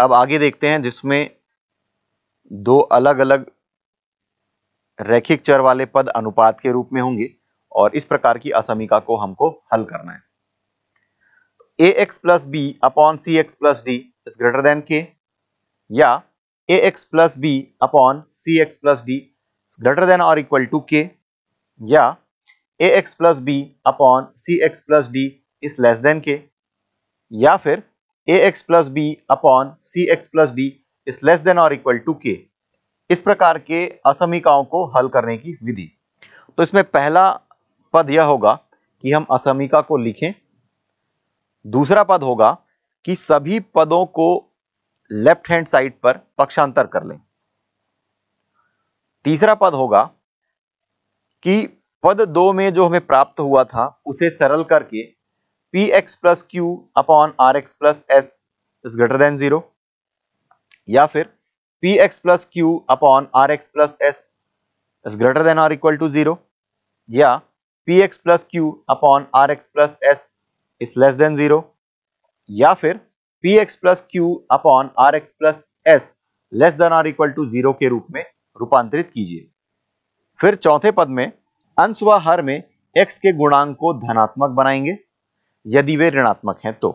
अब आगे देखते हैं जिसमें दो अलग अलग रैखिक चर वाले पद अनुपात के रूप में होंगे और इस प्रकार की असमिका को हमको हल करना है a x plus b upon c x plus d is greater than k या a x plus b upon c x plus d greater than और इक्वल टू के या a x plus b upon c x plus d is less than k या फिर ax plus b upon c x plus d is less than और equal to k इस प्रकार के असमीकाओं को हल करने की विधि तो इसमें पहला पद यह होगा कि हम असमिका को लिखें दूसरा पद होगा कि सभी पदों को लेफ्ट हैंड साइड पर पक्षांतर कर लें तीसरा पद होगा कि पद दो में जो हमें प्राप्त हुआ था उसे सरल करके p x plus q upon r x plus s is greater than zero या फिर p x plus q upon r x plus s is greater than और इक्वल टू जीरो या p x plus q upon r x plus s is less than zero या फिर p x plus q upon r x plus s less than और equal to zero के रूप में रूपांतरित कीजिए फिर चौथे पद में अंश व हर में एक्स के गुणांक को धनात्मक बनाएंगे यदि वे ऋणात्मक हैं तो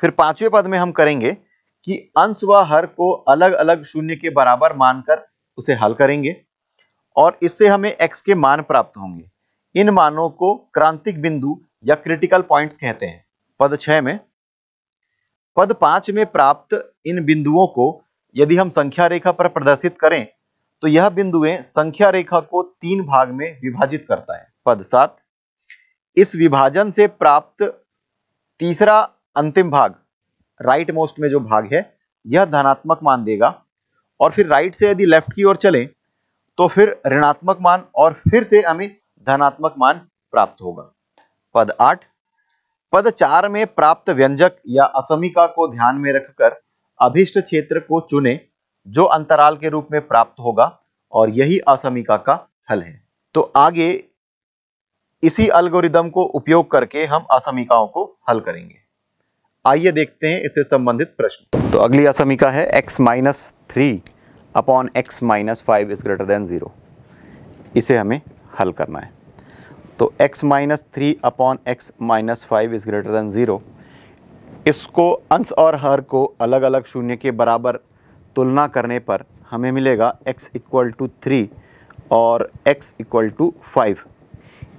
फिर पांचवें पद में हम करेंगे कि अंश व हर को अलग अलग शून्य के बराबर मानकर उसे हल करेंगे और इससे हमें x के मान प्राप्त होंगे इन मानों को क्रांतिक बिंदु या क्रिटिकल पॉइंट कहते हैं पद छह में पद पांच में प्राप्त इन बिंदुओं को यदि हम संख्या रेखा पर प्रदर्शित करें तो यह बिंदुएं संख्या रेखा को तीन भाग में विभाजित करता है पद सात इस विभाजन से प्राप्त तीसरा अंतिम भाग राइट मोस्ट में जो भाग है यह धनात्मक मान देगा और फिर राइट से यदि लेफ्ट की ओर चले तो फिर ऋणात्मक मान और फिर से हमें धनात्मक मान प्राप्त होगा पद आठ पद चार में प्राप्त व्यंजक या असमिका को ध्यान में रखकर अभिष्ट क्षेत्र को चुने जो अंतराल के रूप में प्राप्त होगा और यही असमिका का हल है तो आगे इसी अल्गोरिदम को उपयोग करके हम असमिकाओं को हल करेंगे आइए देखते हैं इससे संबंधित प्रश्न तो अगली असमिका है x minus three upon x minus five is greater than zero इसे हमें हल करना है तो x minus three upon x minus five is greater than zero इसको अंश और हर को अलग अलग शून्य के बराबर तुलना करने पर हमें मिलेगा x इक्वल टू थ्री और x इक्वल टू फाइव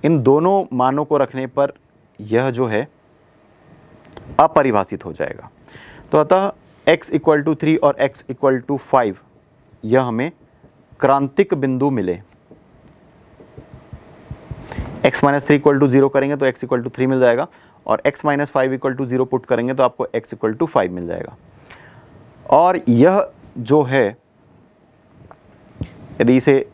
इन दोनों मानों को रखने पर यह जो है अपरिभाषित हो जाएगा तो अतः x इक्वल टू थ्री और x इक्वल टू फाइव यह हमें क्रांतिक बिंदु मिले x minus three equal to zero करेंगे तो x इक्वल टू थ्री मिल जाएगा और x minus five equal to zero put करेंगे तो आपको x इक्वल टू फाइव मिल जाएगा और यह जो है यदि इसे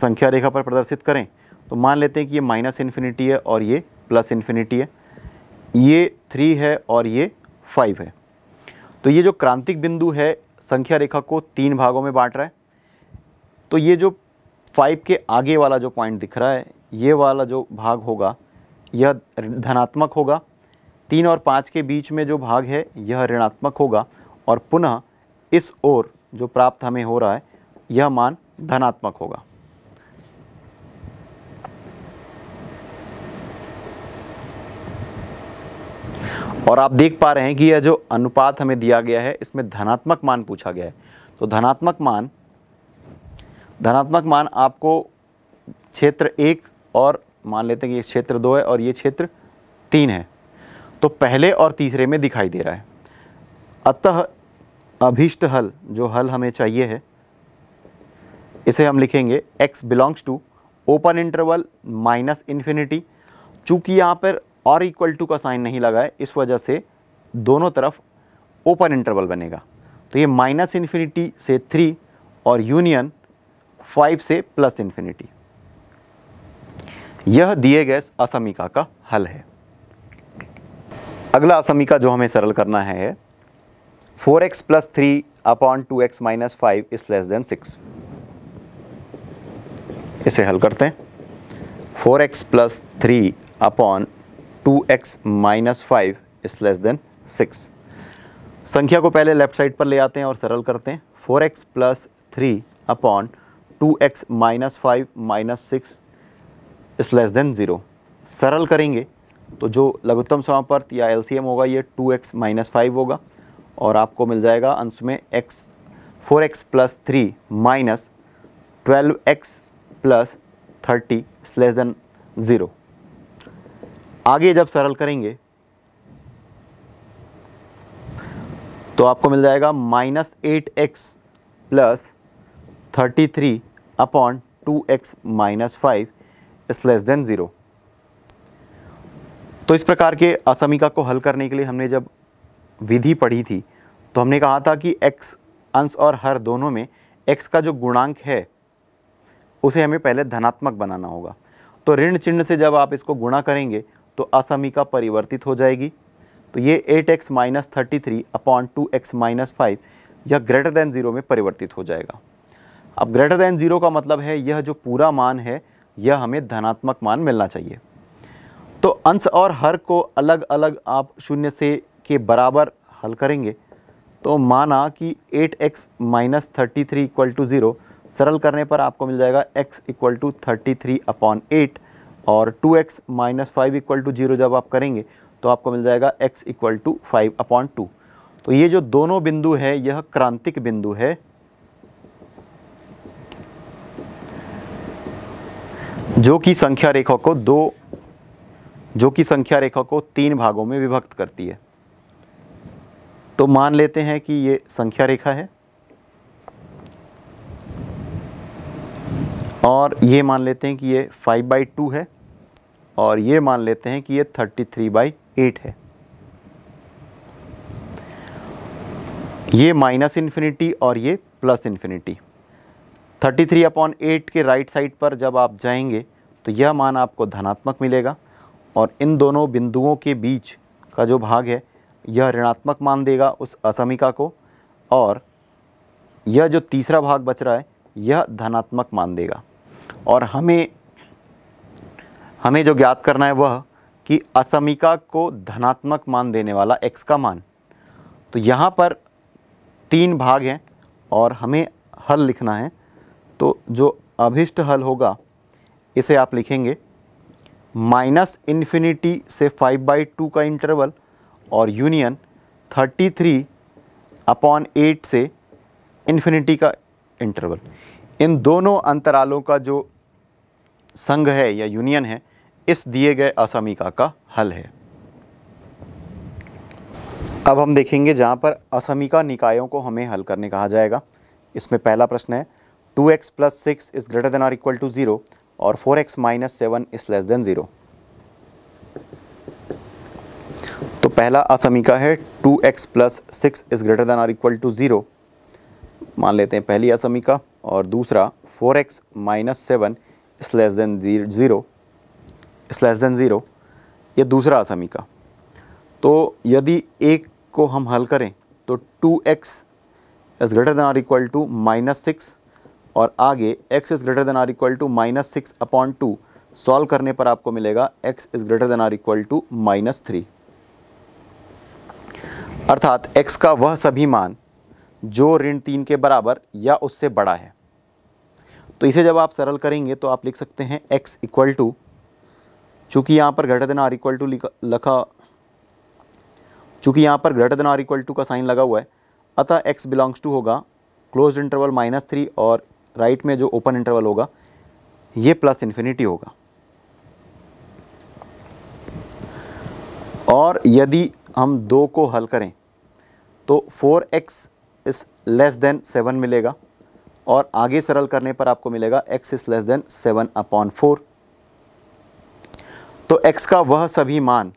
संख्या रेखा पर प्रदर्शित करें तो मान लेते हैं कि ये माइनस इन्फिनिटी है और ये प्लस इन्फिनिटी है ये थ्री है और ये फाइव है तो ये जो क्रांतिक बिंदु है संख्या रेखा को तीन भागों में बांट रहा है तो ये जो फाइव के आगे वाला जो पॉइंट दिख रहा है ये वाला जो भाग होगा यह धनात्मक होगा तीन और पाँच के बीच में जो भाग है यह ऋणात्मक होगा और पुनः इस ओर जो प्राप्त हमें हो रहा है यह मान धनात्मक होगा और आप देख पा रहे हैं कि यह जो अनुपात हमें दिया गया है इसमें धनात्मक मान पूछा गया है तो धनात्मक मान धनात्मक मान आपको क्षेत्र एक और मान लेते हैं कि ये क्षेत्र दो है और ये क्षेत्र तीन है तो पहले और तीसरे में दिखाई दे रहा है अतः अभीष्ट हल जो हल हमें चाहिए है इसे हम लिखेंगे x belongs to open interval minus infinity चूँकि यहाँ पर और इक्वल टू का साइन नहीं लगा है इस वजह से दोनों तरफ ओपन इंटरवल बनेगा तो ये माइनस इन्फिनिटी से थ्री और यूनियन फाइव से प्लस इन्फिनिटी यह दिए गए असमिका का हल है अगला असमिका जो हमें सरल करना है four x plus three upon two x minus five is less than six इसे हल करते हैं four x plus three upon two x minus five is less than six संख्या को पहले लेफ्ट साइड पर ले आते हैं और सरल करते हैं four x plus three upon two x minus five minus six is less than zero सरल करेंगे तो जो लघुत्तम समापर्त या एल होगा ये टू एक्स माइनस फाइव होगा और आपको मिल जाएगा अंश में x four x plus three minus twelve x plus thirty less than zero आगे जब सरल करेंगे तो आपको मिल जाएगा minus eight x plus thirty three upon two x minus five is less than zero तो इस प्रकार के असमिका को हल करने के लिए हमने जब विधि पढ़ी थी तो हमने कहा था कि x अंश और हर दोनों में x का जो गुणांक है उसे हमें पहले धनात्मक बनाना होगा तो ऋण चिन्ह से जब आप इसको गुणा करेंगे तो असमिका परिवर्तित हो जाएगी तो ये 8x x minus thirty three upon two x minus five यह ग्रेटर देन ज़ीरो में परिवर्तित हो जाएगा अब ग्रेटर देन ज़ीरो का मतलब है यह जो पूरा मान है यह हमें धनात्मक मान मिलना चाहिए तो अंश और हर को अलग अलग आप शून्य से के बराबर हल करेंगे तो माना कि 8x x minus thirty three equal to zero सरल करने पर आपको मिल जाएगा x equal to thirty three upon eight और 2x x minus five equal to zero जब आप करेंगे तो आपको मिल जाएगा x equal to five upon two तो ये जो दोनों बिंदु है यह क्रांतिक बिंदु है जो कि संख्या रेखा को दो जो कि संख्या रेखा को तीन भागों में विभक्त करती है तो मान लेते हैं कि ये संख्या रेखा है और ये मान लेते हैं कि ये फाइव बाई टू है और ये मान लेते हैं कि ये 33 थ्री बाई एट है ये माइनस इन्फिनिटी और ये plus infinity 33 three upon eight के राइट साइड पर जब आप जाएंगे तो यह मान आपको धनात्मक मिलेगा और इन दोनों बिंदुओं के बीच का जो भाग है यह ऋणात्मक मान देगा उस असमिका को और यह जो तीसरा भाग बच रहा है यह धनात्मक मान देगा और हमें हमें जो ज्ञात करना है वह कि असमिका को धनात्मक मान देने वाला x का मान तो यहाँ पर तीन भाग हैं और हमें हल लिखना है तो जो अभिष्ट हल होगा इसे आप लिखेंगे माइनस इन्फिनिटी से फाइव बाई टू का इंटरवल और union thirty three upon eight से इन्फिनिटी का इंटरवल इन दोनों अंतरालों का जो संघ है या यूनियन है इस दिए गए असमीका का हल है अब हम देखेंगे जहाँ पर असमीका निकायों को हमें हल करने कहा जाएगा इसमें पहला प्रश्न है two x plus six is greater than or equal to zero और four x minus seven is less than zero तो पहला असमीका है two x plus six is greater than or equal to zero मान लेते हैं पहली असमीका और दूसरा four x minus seven is less than zero is less than zero या दूसरा आसामी का तो यदि एक को हम हल करें तो two x is greater than or equal to minus six और आगे x is greater than or equal to minus six upon two solve करने पर आपको मिलेगा x is greater than or equal to minus three अर्थात x का वह सभी मान जो ऋण तीन के बराबर या उससे बड़ा है तो इसे जब आप सरल करेंगे तो आप लिख सकते हैं x इक्वल टू चूँकि यहाँ पर greater than or equal to लिखा चूँकि यहाँ पर greater than or equal to का साइन लगा हुआ है अतः एक्स बिलोंग्स टू होगा क्लोज इंटरवल माइनस थ्री और राइट में जो ओपन इंटरवल होगा ये प्लस इन्फिनिटी होगा और यदि हम दो को हल करें तो four x is less than seven मिलेगा और आगे सरल करने पर आपको मिलेगा x is less than seven upon four तो x का वह सभी मान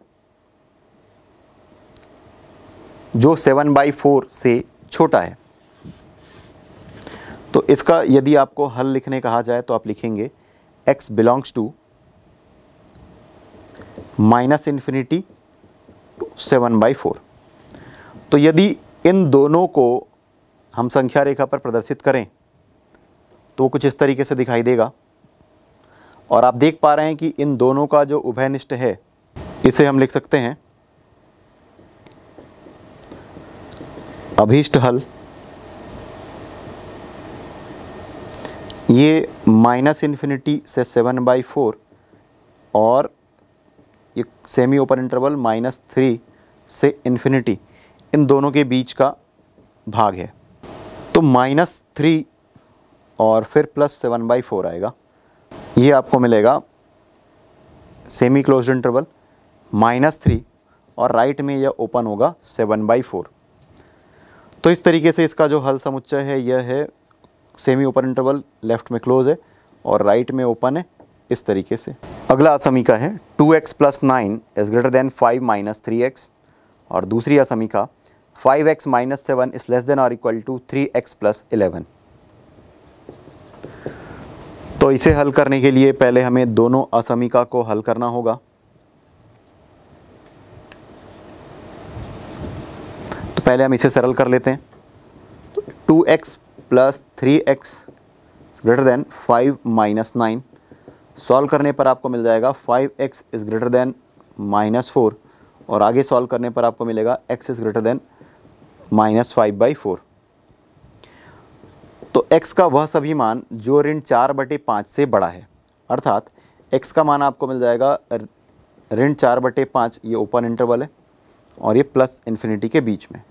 जो सेवन बाई फोर से छोटा है तो इसका यदि आपको हल लिखने कहा जाए तो आप लिखेंगे x belongs to minus infinity to seven by four तो यदि इन दोनों को हम संख्या रेखा पर प्रदर्शित करें तो कुछ इस तरीके से दिखाई देगा और आप देख पा रहे हैं कि इन दोनों का जो उभयनिष्ठ है इसे हम लिख सकते हैं अभीष्ट हल ये माइनस इन्फिनिटी से सेवन बाई फोर और ये semi open interval minus three से इन्फिनिटी इन दोनों के बीच का भाग है तो माइनस थ्री और फिर प्लस सेवन बाई फोर आएगा ये आपको मिलेगा semi close interval minus three और राइट में यह ओपन होगा सेवन बाई फोर तो इस तरीके से इसका जो हल समुच्चय है यह है सेमी ओपन इंटरवल लेफ्ट में क्लोज है और राइट में ओपन है इस तरीके से अगला असमिका है two x plus nine is greater than five minus three x और दूसरी असमिका five x minus seven is less than और equal to three x plus eleven तो इसे हल करने के लिए पहले हमें दोनों असमिका को हल करना होगा तो पहले हम इसे सरल कर लेते हैं तो two x plus three x greater than five minus nine solve करने पर आपको मिल जाएगा five x is greater than minus four और आगे सॉल्व करने पर आपको मिलेगा x is greater than minus five by four तो x का वह सभी मान जो ऋण चार बटे पाँच से बड़ा है अर्थात x का मान आपको मिल जाएगा ऋण चार बटे पाँच ये ओपन इंटरवल है और ये प्लस इन्फिनिटी के बीच में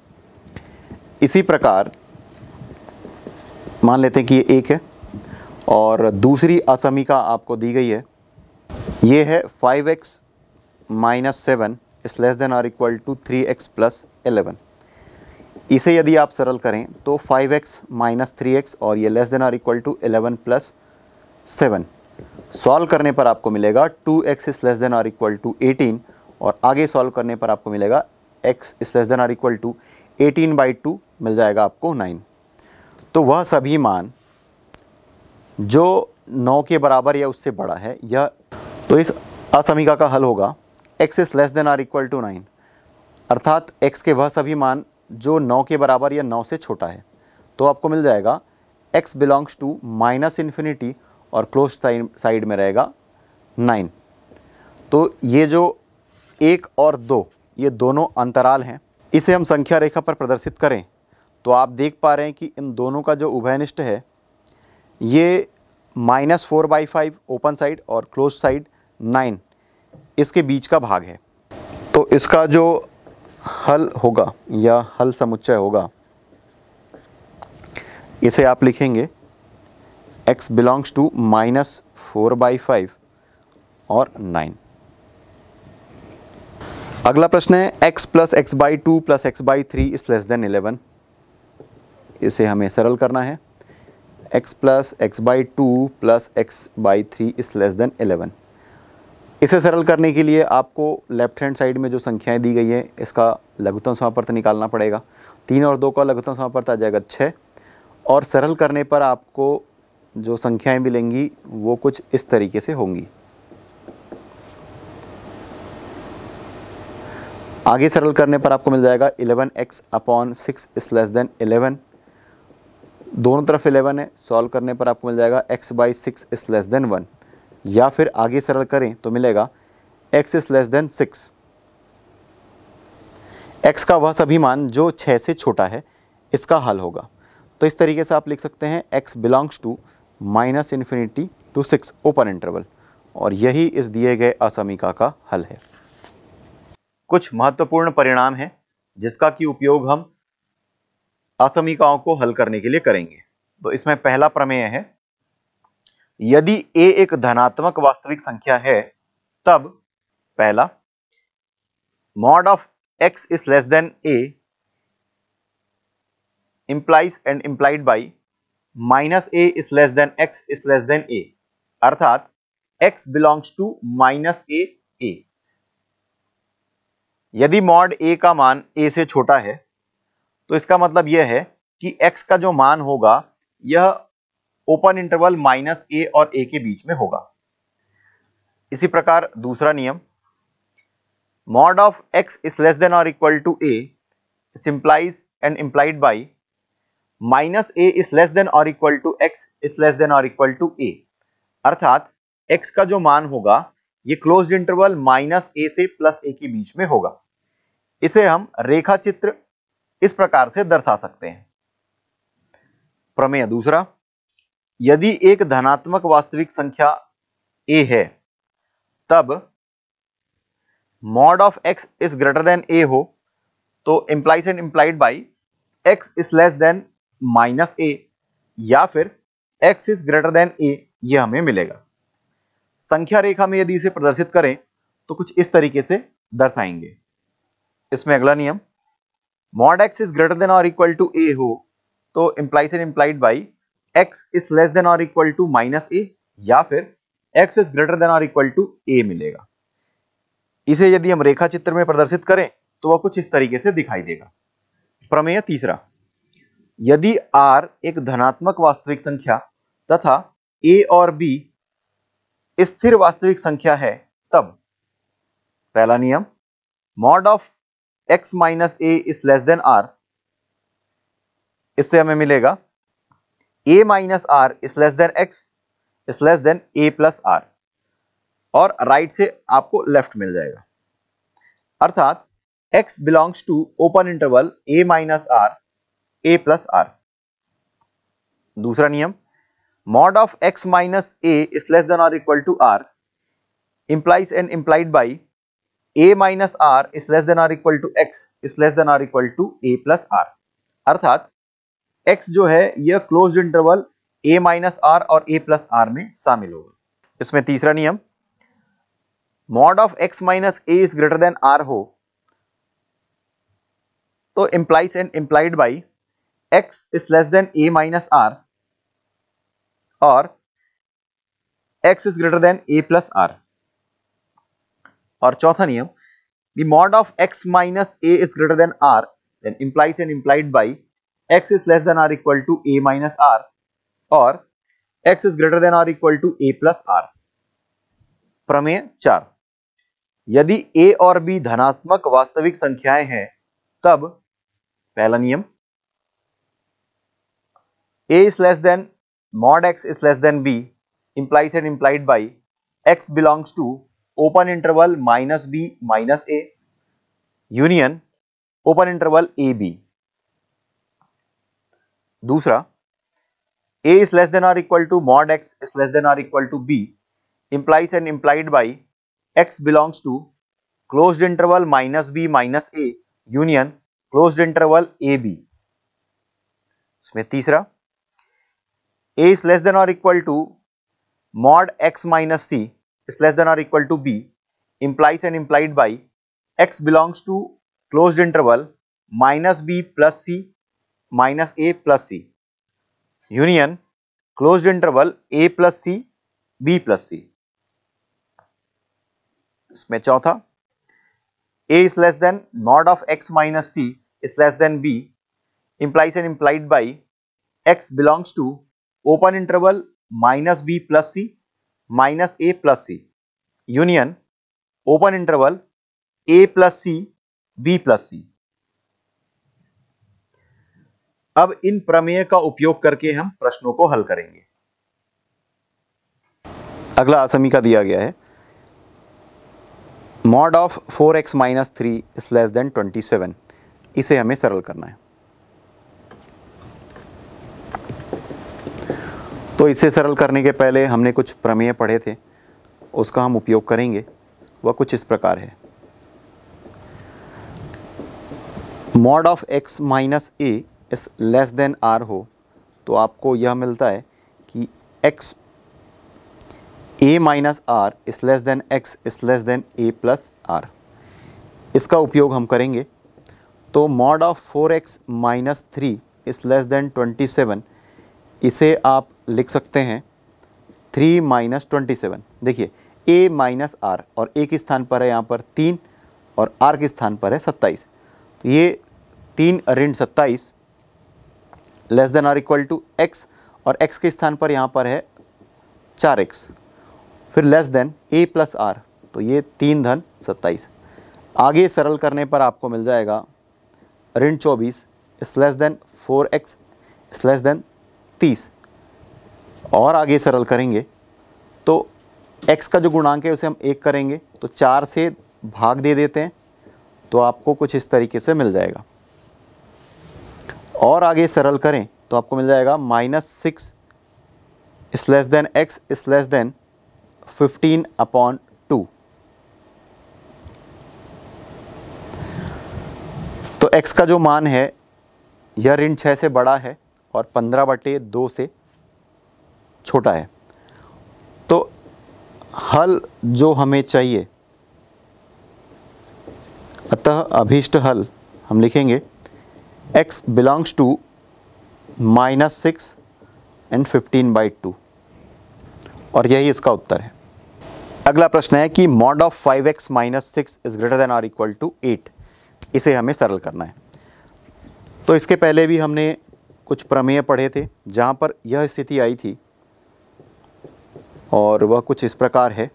इसी प्रकार मान लेते हैं कि ये एक है और दूसरी असमी का आपको दी गई है ये है five x minus seven is less than or equal to three x plus eleven इसे यदि आप सरल करें तो 5x एक्स माइनस थ्री और ये less than or equal to 11 plus seven solve करने पर आपको मिलेगा 2x x is less than or equal to 18 और आगे सॉल्व करने पर आपको मिलेगा x is less than or equal to 18 by two मिल जाएगा आपको 9 तो वह सभी मान जो 9 के बराबर या उससे बड़ा है यह तो इस असमिका का हल होगा x is less than or equal to 9 अर्थात x के वह सभी मान जो नौ के बराबर या नौ से छोटा है तो आपको मिल जाएगा x belongs to minus infinity और क्लोज साइड में रहेगा नाइन तो ये जो एक और दो ये दोनों अंतराल हैं इसे हम संख्या रेखा पर प्रदर्शित करें तो आप देख पा रहे हैं कि इन दोनों का जो उभयनिष्ठ है ये minus four by five open side और क्लोज साइड नाइन इसके बीच का भाग है तो इसका जो हल होगा या हल समुच्चय होगा इसे आप लिखेंगे x belongs to minus four by five और नाइन अगला प्रश्न है x plus x by two plus x by three is less than eleven इसे हमें सरल करना है x plus x by two plus x by three is less than eleven इसे सरल करने के लिए आपको लेफ्ट हैंड साइड में जो संख्याएं दी गई हैं इसका लघुतम समापर्त निकालना पड़ेगा तीन और दो का लघुतम समापर्त आ जाएगा छः और सरल करने पर आपको जो संख्याएं मिलेंगी वो कुछ इस तरीके से होंगी आगे सरल करने पर आपको मिल जाएगा 11x x upon six is less than eleven दोनों तरफ 11 है सॉल्व करने पर आपको मिल जाएगा x by six is less than one या फिर आगे सरल करें तो मिलेगा x is less than six x का वह सभी मान जो छः से छोटा है इसका हल होगा तो इस तरीके से आप लिख सकते हैं x belongs to minus infinity to six open interval और यही इस दिए गए असमीका का हल है कुछ महत्वपूर्ण परिणाम है जिसका कि उपयोग हम असमिकाओं को हल करने के लिए करेंगे तो इसमें पहला प्रमेय है यदि ए एक धनात्मक वास्तविक संख्या है तब पहला mod of x is less than a implies and implied by minus a is less than x is less than a अर्थात x belongs to minus a a यदि मॉड ए का मान ए से छोटा है तो इसका मतलब यह है कि एक्स का जो मान होगा यह ओपन इंटरवल माइनस ए और ए के बीच में होगा इसी प्रकार दूसरा नियम mod of x is less than और equal to a implies and implied by minus a is less than और equal to x is less than और इक्वल टू ए अर्थात एक्स का जो मान होगा ये क्लोज्ड इंटरवल माइनस ए से प्लस ए के बीच में होगा इसे हम रेखा चित्र इस प्रकार से दर्शा सकते हैं प्रमेय दूसरा यदि एक धनात्मक वास्तविक संख्या ए है तब mod of x is greater than a हो तो implies and implied by x is less than minus a या फिर x is greater than a ये हमें मिलेगा संख्या रेखा में यदि इसे प्रदर्शित करें तो कुछ इस तरीके से दर्शाएंगे इसमें अगला नियम mod x is greater than और इक्वल टू ए हो तो implies and implied by x is less than और इक्वल टू माइनस ए या फिर x इज ग्रेटर देन और इक्वल टू a मिलेगा इसे यदि हम रेखा चित्र में प्रदर्शित करें तो वह कुछ इस तरीके से दिखाई देगा प्रमेय तीसरा यदि r एक धनात्मक वास्तविक संख्या तथा a और b स्थिर वास्तविक संख्या है तब पहला नियम mod of x minus a is less than r इससे हमें मिलेगा a minus r is less than x is less than a plus r और राइट right से आपको लेफ्ट मिल जाएगा अर्थात x belongs to open interval a minus r a plus r दूसरा नियम mod of x minus a is less than or equal to r implies and implied by a minus r is less than or equal to x is less than or equal to a plus r अर्थात x जो है यह close interval a minus r और a plus are में शामिल होगा इसमें तीसरा नियम mod of x minus a is greater than r हो तो implies and implied by x is less than a minus r और x is greater than a plus r और चौथा नियम the mod of x minus a is greater than r then implies and implied by x is less than or equal to a minus r or x is greater than or equal to a plus r प्रमेय चार यदि a और b धनात्मक वास्तविक संख्याएं हैं तब पहला नियम a is less than mod x is less than b implies and implied by x belongs to open interval minus b minus a union open interval a b दूसरा a is less than or equal to mod x is less than or equal to b implies and implied by x belongs to close interval minus b minus a union close interval a b इसमें तीसरा a is less than or equal to mod x minus c is less than or equal to b implies and implied by x belongs to close interval minus b plus C minus a plus c union closed interval a plus c b plus c इसमें चौथा a is less than mod of x minus c is less than b implies and implied by x belongs to open interval minus b plus c minus a plus c union open interval a plus c b plus c अब इन प्रमेय का उपयोग करके हम प्रश्नों को हल करेंगे अगला असमी का दिया गया है mod of four x minus three is less than twenty seven इसे हमें सरल करना है तो इसे सरल करने के पहले हमने कुछ प्रमेय पढ़े थे उसका हम उपयोग करेंगे वह कुछ इस प्रकार है mod of x minus a is less than r हो तो आपको यह मिलता है कि x a minus r is less than x is less than a plus r इसका उपयोग हम करेंगे तो mod of four x minus three is less than twenty seven इसे आप लिख सकते हैं थ्री माइनस ट्वेंटी सेवन देखिए ए माइनस आर और ए के स्थान पर है यहाँ पर तीन और आर के स्थान पर है सत्ताईस तो ये तीन ऋण सत्ताईस लेस देन और इक्वल टू एक्स और एक्स के स्थान पर यहाँ पर है चार एक्स फिर less than a plus r तो ये तीन धन सत्ताईस आगे सरल करने पर आपको मिल जाएगा ऋण चौबीस is less than four x is less than तीस और आगे सरल करेंगे तो एक्स का जो गुणांक है उसे हम एक करेंगे तो चार से भाग दे देते हैं तो आपको कुछ इस तरीके से मिल जाएगा और आगे सरल करें तो आपको मिल जाएगा minus six is less than x is less than fifteen upon two तो एक्स का जो मान है यह ऋण छः से बड़ा है और पंद्रह बटे दो से छोटा है तो हल जो हमें चाहिए अतः अभीष्ट हल हम लिखेंगे x belongs to minus six and fifteen by two और यही इसका उत्तर है अगला प्रश्न है कि mod of five x minus six is greater than or equal to eight इसे हमें सरल करना है तो इसके पहले भी हमने कुछ प्रमेय पढ़े थे जहाँ पर यह स्थिति आई थी और वह कुछ इस प्रकार है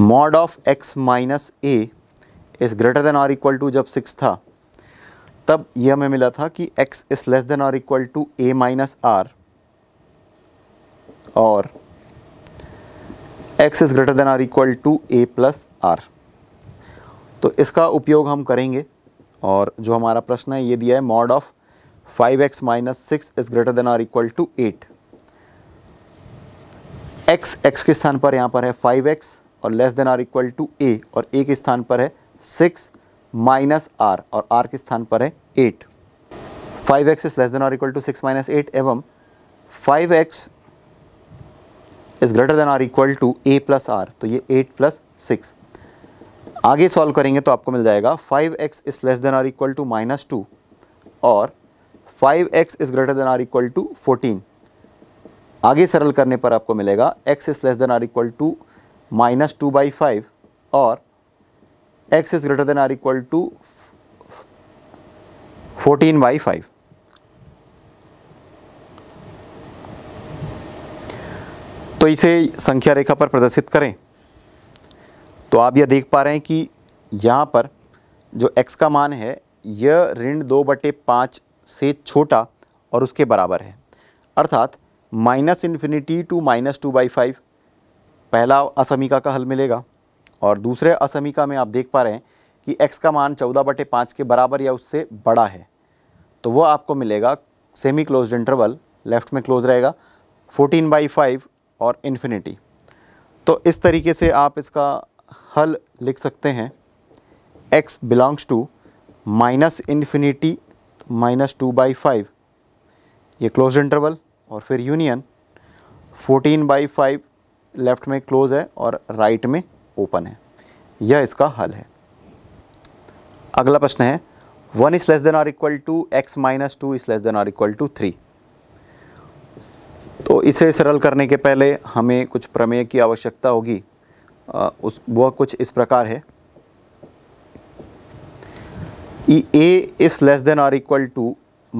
mod of x minus a is greater than or equal to जब सिक्स था तब ये हमें मिला था कि x is less than or equal to a minus r और x is greater than or equal to a plus r तो इसका उपयोग हम करेंगे और जो हमारा प्रश्न है ये दिया है mod of five x minus six is greater than or equal to eight x x के स्थान पर यहाँ पर है फाइव एक्स और less than or equal to a और ए के स्थान पर है सिक्स माइनस आर और आर के स्थान पर है eight five x is less than और equal to six minus eight एवं five x is greater than और equal to a plus r तो ये एट प्लस सिक्स आगे सॉल्व करेंगे तो आपको मिल जाएगा five x is less than और इक्वल टू माइनस टू और five x is greater than और इक्वल टू फोर्टीन आगे सरल करने पर आपको मिलेगा एक्स इज लेस देन और equal to minus two by five और x is greater than or equal to 14 by 5. तो इसे संख्या रेखा पर प्रदर्शित करें तो आप यह देख पा रहे हैं कि यहाँ पर जो x का मान है यह ऋण दो बटे पाँच से छोटा और उसके बराबर है अर्थात minus infinity to minus two by five पहला असमीका का हल मिलेगा और दूसरे असमीका में आप देख पा रहे हैं कि एक्स का मान चौदह बटे पाँच के बराबर या उससे बड़ा है तो वह आपको मिलेगा सेमी क्लोज इंटरवल लेफ्ट में क्लोज रहेगा फोर्टीन बाई फाइव और इन्फिनिटी तो इस तरीके से आप इसका हल लिख सकते हैं x belongs to minus infinity minus two by five ये क्लोज इंटरवल और फिर union fourteen by five left में क्लोज है और राइट right में ओपन है यह इसका हल है अगला प्रश्न है one is less than or equal to x minus two is less than or equal to three तो इसे सरल करने के पहले हमें कुछ प्रमेय की आवश्यकता होगी उस वह कुछ इस प्रकार है a is less than or equal to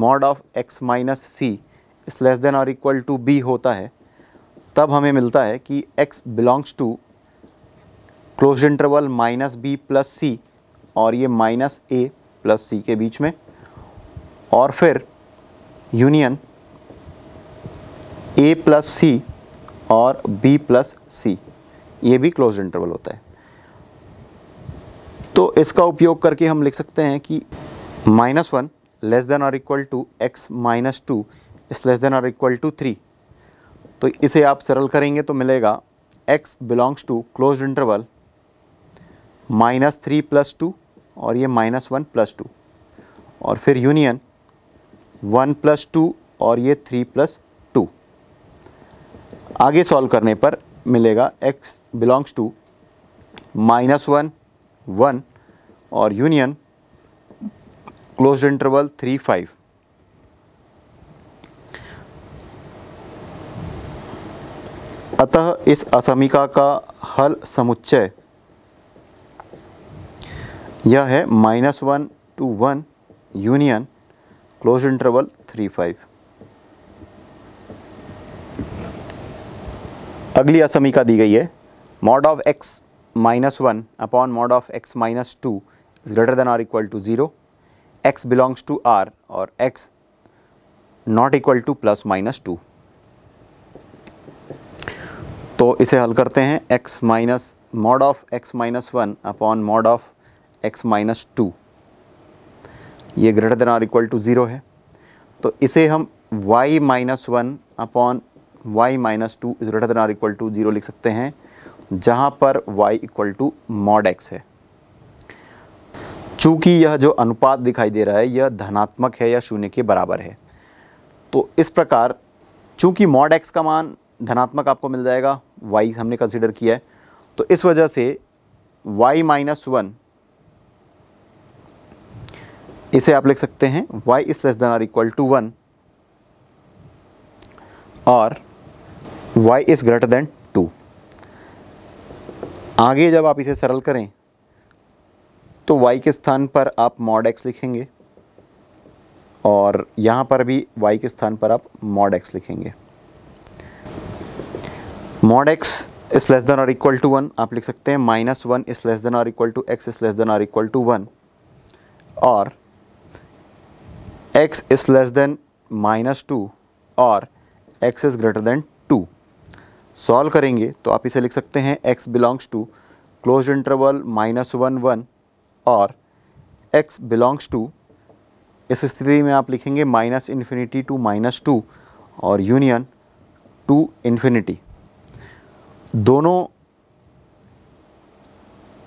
mod of x minus c is less than or equal to b होता है तब हमें मिलता है कि x belongs to close interval minus b plus c और ये माइनस ए प्लस सी के बीच में और फिर यूनियन ए प्लस सी और बी प्लस सी ये भी क्लोज इंटरवल होता है तो इसका उपयोग करके हम लिख सकते हैं कि माइनस वन लेस देन और equal to x minus two is less than और इक्वल टू थ्री तो इसे आप सरल करेंगे तो मिलेगा x belongs to close interval minus three plus two और ये माइनस वन प्लस टू और फिर यूनियन वन प्लस टू और ये थ्री प्लस टू आगे सॉल्व करने पर मिलेगा x belongs to minus one one और union close interval three five अतः इस असमिका का हल समुच्चय यह है minus one two one union close interval three five अगली असमिका दी गई है mod of x minus one upon mod of x minus two is greater than or equal to zero x belongs to R और x not equal to plus minus two तो इसे हल करते हैं x minus mod of x minus one upon mod of x minus two ये greater than और equal to zero है तो इसे हम y minus one upon y minus two is greater than और इक्वल टू ज़ीरो लिख सकते हैं जहाँ पर y equal to mod x है चूँकि यह जो अनुपात दिखाई दे रहा है यह धनात्मक है या शून्य के बराबर है तो इस प्रकार चूँकि मॉड एक्स का मान धनात्मक आपको मिल जाएगा y हमने कंसिडर किया है तो इस वजह से y माइनस वन इसे आप लिख सकते हैं y is less than or equal to one और y is greater than two आगे जब आप इसे सरल करें तो y के स्थान पर आप मॉड एक्स लिखेंगे और यहाँ पर भी y के स्थान पर आप मॉड एक्स लिखेंगे mod x is less than or equal to one आप लिख सकते हैं minus one is less than or equal to x is less than or equal to one और x is less than minus two और x is greater than two solve करेंगे तो आप इसे लिख सकते हैं x belongs to close interval minus one one और x बिलोंग्स टू इस स्थिति में आप लिखेंगे minus infinity to minus two और यूनियन टू इन्फिनिटी दोनों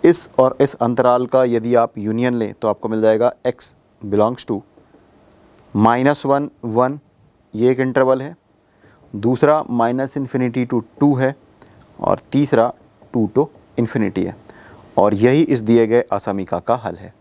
इस और इस अंतराल का यदि आप यूनियन लें तो आपको मिल जाएगा x belongs to minus one one ये एक इंटरवल है दूसरा माइनस इन्फिनिटी टू टू है और तीसरा टू टू इन्फिनिटी है और यही इस दिए गए असमिका का हल है